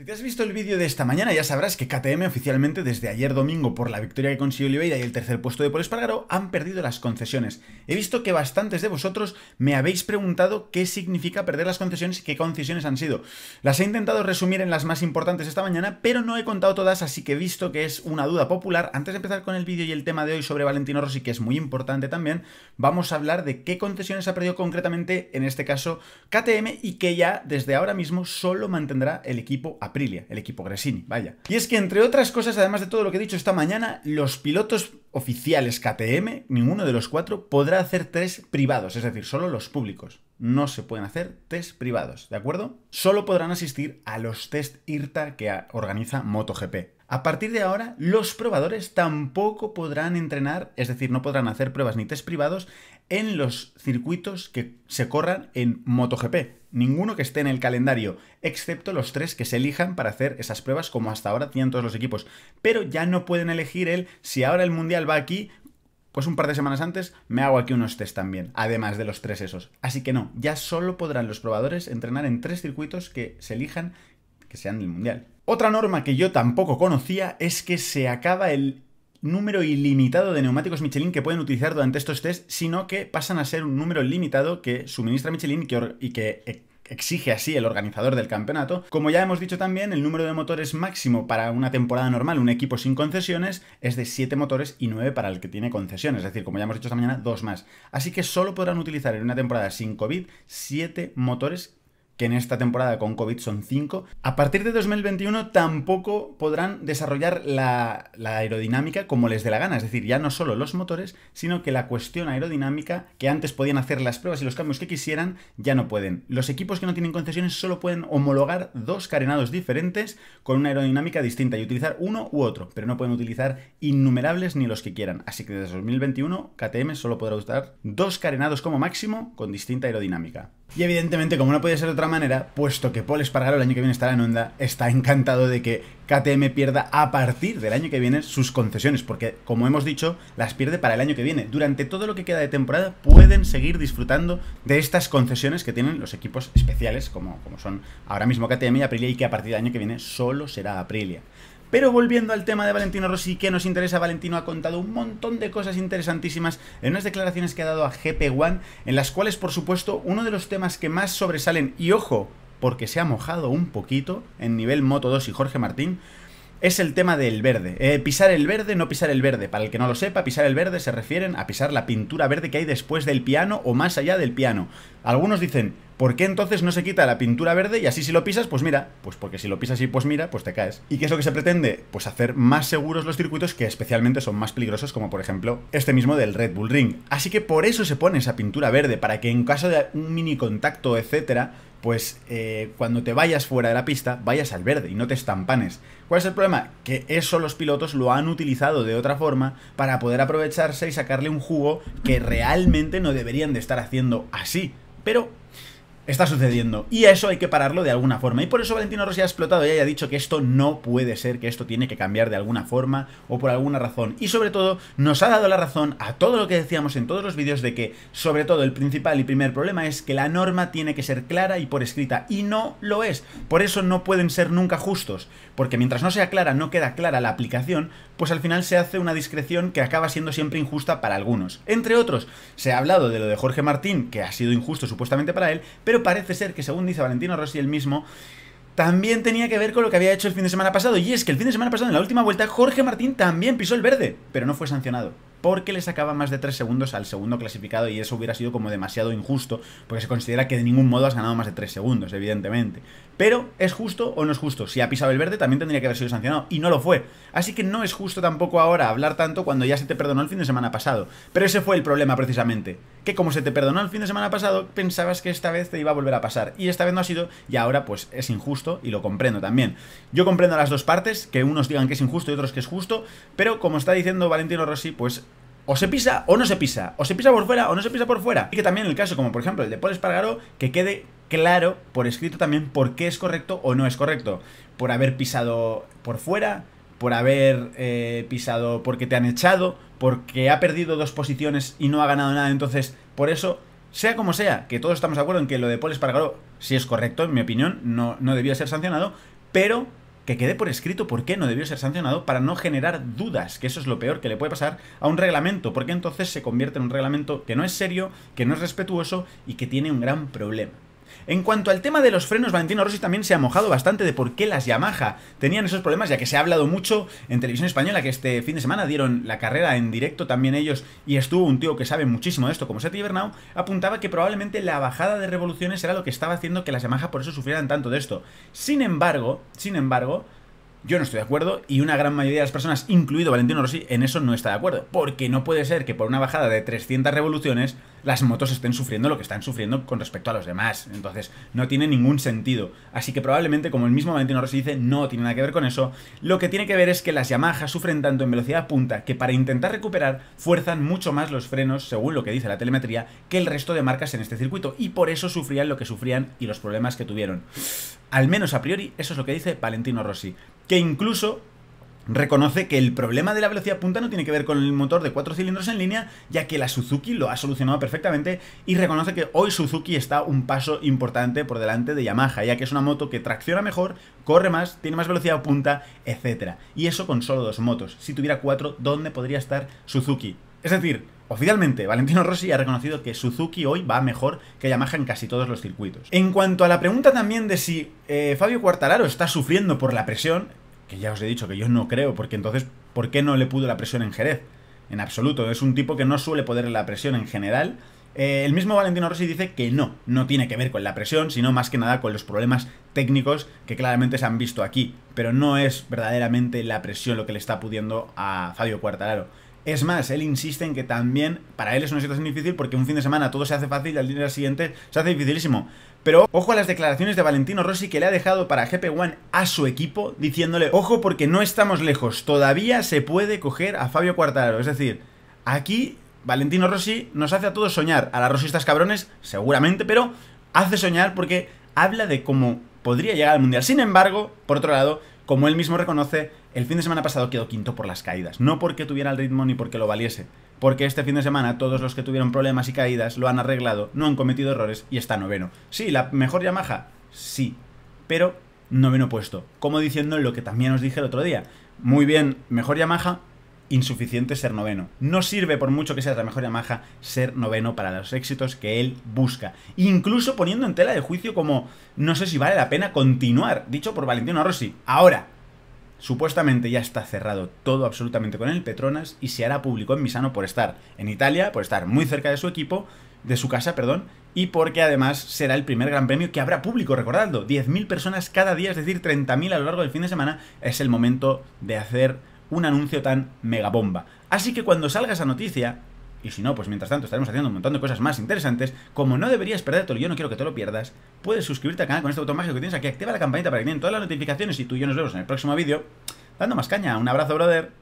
Si te has visto el vídeo de esta mañana, ya sabrás que KTM oficialmente desde ayer domingo por la victoria que consiguió Oliveira y el tercer puesto de Paul Espargaro, han perdido las concesiones. He visto que bastantes de vosotros me habéis preguntado qué significa perder las concesiones y qué concesiones han sido. Las he intentado resumir en las más importantes esta mañana, pero no he contado todas, así que visto que es una duda popular, antes de empezar con el vídeo y el tema de hoy sobre Valentino Rossi, que es muy importante también, vamos a hablar de qué concesiones ha perdido concretamente, en este caso KTM, y que ya desde ahora mismo solo mantendrá el equipo a Aprilia, el equipo Gresini, vaya. Y es que, entre otras cosas, además de todo lo que he dicho esta mañana, los pilotos oficiales KTM, ninguno de los cuatro, podrá hacer tres privados, es decir, solo los públicos no se pueden hacer test privados, ¿de acuerdo? Solo podrán asistir a los test IRTA que organiza MotoGP. A partir de ahora, los probadores tampoco podrán entrenar, es decir, no podrán hacer pruebas ni test privados en los circuitos que se corran en MotoGP. Ninguno que esté en el calendario, excepto los tres que se elijan para hacer esas pruebas, como hasta ahora tienen todos los equipos. Pero ya no pueden elegir el si ahora el Mundial va aquí, pues un par de semanas antes me hago aquí unos test también, además de los tres esos. Así que no, ya solo podrán los probadores entrenar en tres circuitos que se elijan que sean del mundial. Otra norma que yo tampoco conocía es que se acaba el número ilimitado de neumáticos Michelin que pueden utilizar durante estos test, sino que pasan a ser un número limitado que suministra Michelin y que exige así el organizador del campeonato. Como ya hemos dicho también, el número de motores máximo para una temporada normal, un equipo sin concesiones, es de 7 motores y 9 para el que tiene concesiones, es decir, como ya hemos dicho esta mañana, dos más. Así que solo podrán utilizar en una temporada sin COVID 7 motores que en esta temporada con COVID son 5, a partir de 2021 tampoco podrán desarrollar la, la, aerodinámica como les dé la gana. Es decir, ya no solo los motores, sino que la cuestión aerodinámica, que antes podían hacer las pruebas y los cambios que quisieran, ya no pueden. Los equipos que no tienen concesiones solo pueden homologar dos carenados diferentes con una aerodinámica distinta y utilizar uno u otro, pero no pueden utilizar innumerables ni los que quieran. Así que desde 2021 KTM solo podrá usar dos carenados como máximo con distinta aerodinámica. Y evidentemente, como no puede ser de otra manera, puesto que Paul Espargaro el año que viene estará en onda, está encantado de que KTM pierda a partir del año que viene sus concesiones, porque como hemos dicho, las pierde para el año que viene. Durante todo lo que queda de temporada pueden seguir disfrutando de estas concesiones que tienen los equipos especiales, como, como son ahora mismo KTM y Aprilia, y que a partir del año que viene solo será Aprilia. Pero volviendo al tema de Valentino Rossi, que nos interesa, Valentino ha contado un montón de cosas interesantísimas en unas declaraciones que ha dado a GP1, en las cuales, por supuesto, uno de los temas que más sobresalen, y ojo, porque se ha mojado un poquito en nivel Moto 2 y Jorge Martín, es el tema del verde. Eh, pisar el verde, no pisar el verde. Para el que no lo sepa, pisar el verde se refieren a pisar la pintura verde que hay después del piano o más allá del piano. Algunos dicen, ¿por qué entonces no se quita la pintura verde y así si lo pisas, pues mira? Pues porque si lo pisas y pues mira, pues te caes. ¿Y qué es lo que se pretende? Pues hacer más seguros los circuitos que especialmente son más peligrosos, como por ejemplo este mismo del Red Bull Ring. Así que por eso se pone esa pintura verde, para que en caso de un mini contacto, etcétera, pues eh, cuando te vayas fuera de la pista, vayas al verde y no te estampanes. ¿Cuál es el problema? Que eso los pilotos lo han utilizado de otra forma para poder aprovecharse y sacarle un jugo que realmente no deberían de estar haciendo así. Pero está sucediendo. Y a eso hay que pararlo de alguna forma. Y por eso Valentino Rossi ha explotado y haya dicho que esto no puede ser, que esto tiene que cambiar de alguna forma o por alguna razón. Y sobre todo, nos ha dado la razón a todo lo que decíamos en todos los vídeos de que, sobre todo, el principal y primer problema es que la norma tiene que ser clara y por escrita. Y no lo es. Por eso no pueden ser nunca justos. Porque mientras no sea clara, no queda clara la aplicación, pues al final se hace una discreción que acaba siendo siempre injusta para algunos. Entre otros, se ha hablado de lo de Jorge Martín, que ha sido injusto supuestamente para él, pero parece ser que, según dice Valentino Rossi el mismo, también tenía que ver con lo que había hecho el fin de semana pasado. Y es que el fin de semana pasado, en la última vuelta, Jorge Martín también pisó el verde, pero no fue sancionado. Porque le sacaba más de 3 segundos al segundo clasificado y eso hubiera sido como demasiado injusto, porque se considera que de ningún modo has ganado más de 3 segundos, evidentemente. Pero, ¿es justo o no es justo? Si ha pisado el verde, también tendría que haber sido sancionado, y no lo fue. Así que no es justo tampoco ahora hablar tanto cuando ya se te perdonó el fin de semana pasado. Pero ese fue el problema precisamente que como se te perdonó el fin de semana pasado, pensabas que esta vez te iba a volver a pasar. Y esta vez no ha sido, y ahora pues es injusto y lo comprendo también. Yo comprendo las dos partes, que unos digan que es injusto y otros que es justo, pero como está diciendo Valentino Rossi, pues o se pisa o no se pisa, o se pisa por fuera o no se pisa por fuera. Y que también el caso, como por ejemplo el de Paul Espargaró, que quede claro por escrito también por qué es correcto o no es correcto. Por haber pisado por fuera, por haber eh, pisado, porque te han echado, porque ha perdido dos posiciones y no ha ganado nada. Entonces, por eso, sea como sea, que todos estamos de acuerdo en que lo de Paul Espargaró, si es correcto, en mi opinión, no, no debía ser sancionado, pero que quede por escrito por qué no debió ser sancionado para no generar dudas, que eso es lo peor que le puede pasar a un reglamento, porque entonces se convierte en un reglamento que no es serio, que no es respetuoso y que tiene un gran problema. En cuanto al tema de los frenos, Valentino Rossi también se ha mojado bastante de por qué las Yamaha tenían esos problemas, ya que se ha hablado mucho en televisión española que este fin de semana dieron la carrera en directo también ellos y estuvo un tío que sabe muchísimo de esto, como Seti Bernau, apuntaba que probablemente la bajada de revoluciones era lo que estaba haciendo que las Yamaha por eso sufrieran tanto de esto. Sin embargo, sin embargo, yo no estoy de acuerdo y una gran mayoría de las personas, incluido Valentino Rossi, en eso no está de acuerdo. Porque no puede ser que por una bajada de 300 revoluciones las motos estén sufriendo lo que están sufriendo con respecto a los demás. Entonces, no tiene ningún sentido. Así que probablemente, como el mismo Valentino Rossi dice, no tiene nada que ver con eso. Lo que tiene que ver es que las Yamaha sufren tanto en velocidad punta que para intentar recuperar fuerzan mucho más los frenos, según lo que dice la telemetría, que el resto de marcas en este circuito. Y por eso sufrían lo que sufrían y los problemas que tuvieron. Al menos a priori, eso es lo que dice Valentino Rossi que incluso reconoce que el problema de la velocidad punta no tiene que ver con el motor de cuatro cilindros en línea, ya que la Suzuki lo ha solucionado perfectamente y reconoce que hoy Suzuki está un paso importante por delante de Yamaha, ya que es una moto que tracciona mejor, corre más, tiene más velocidad punta, etc. Y eso con solo dos motos. Si tuviera cuatro, ¿dónde podría estar Suzuki? Es decir, Oficialmente, Valentino Rossi ha reconocido que Suzuki hoy va mejor que Yamaha en casi todos los circuitos. En cuanto a la pregunta también de si eh, Fabio Quartararo está sufriendo por la presión, que ya os he dicho que yo no creo, porque entonces, ¿por qué no le pudo la presión en Jerez? En absoluto, es un tipo que no suele poder la presión en general. Eh, el mismo Valentino Rossi dice que no, no tiene que ver con la presión, sino más que nada con los problemas técnicos que claramente se han visto aquí, pero no es verdaderamente la presión lo que le está pudiendo a Fabio Quartararo. Es más, él insiste en que también para él es una situación difícil porque un fin de semana todo se hace fácil y al día siguiente se hace dificilísimo. Pero ojo a las declaraciones de Valentino Rossi que le ha dejado para GP1 a su equipo diciéndole, ojo porque no estamos lejos, todavía se puede coger a Fabio Quartararo. Es decir, aquí Valentino Rossi nos hace a todos soñar, a las rosistas cabrones seguramente, pero hace soñar porque habla de cómo podría llegar al Mundial. Sin embargo, por otro lado, como él mismo reconoce, el fin de semana pasado quedó quinto por las caídas, no porque tuviera el ritmo ni porque lo valiese, porque este fin de semana todos los que tuvieron problemas y caídas lo han arreglado, no han cometido errores y está noveno. Sí, la mejor Yamaha, sí, pero noveno puesto, como diciendo lo que también os dije el otro día. Muy bien, mejor Yamaha, insuficiente ser noveno. No sirve por mucho que sea la mejor Yamaha ser noveno para los éxitos que él busca. Incluso poniendo en tela de juicio como no sé si vale la pena continuar, dicho por Valentino Rossi. Ahora, Supuestamente ya está cerrado todo absolutamente con el Petronas y se hará público en Misano por estar en Italia, por estar muy cerca de su equipo, de su casa, perdón, y porque además será el primer gran premio que habrá público, recordando 10.000 personas cada día, es decir, 30.000 a lo largo del fin de semana, es el momento de hacer un anuncio tan megabomba. Así que cuando salga esa noticia, y si no, pues mientras tanto estaremos haciendo un montón de cosas más interesantes. Como no deberías perdértelo, yo no quiero que te lo pierdas, puedes suscribirte al canal con este botón mágico que tienes aquí. Activa la campanita para que te todas las notificaciones y tú y yo nos vemos en el próximo vídeo. Dando más caña. Un abrazo, brother.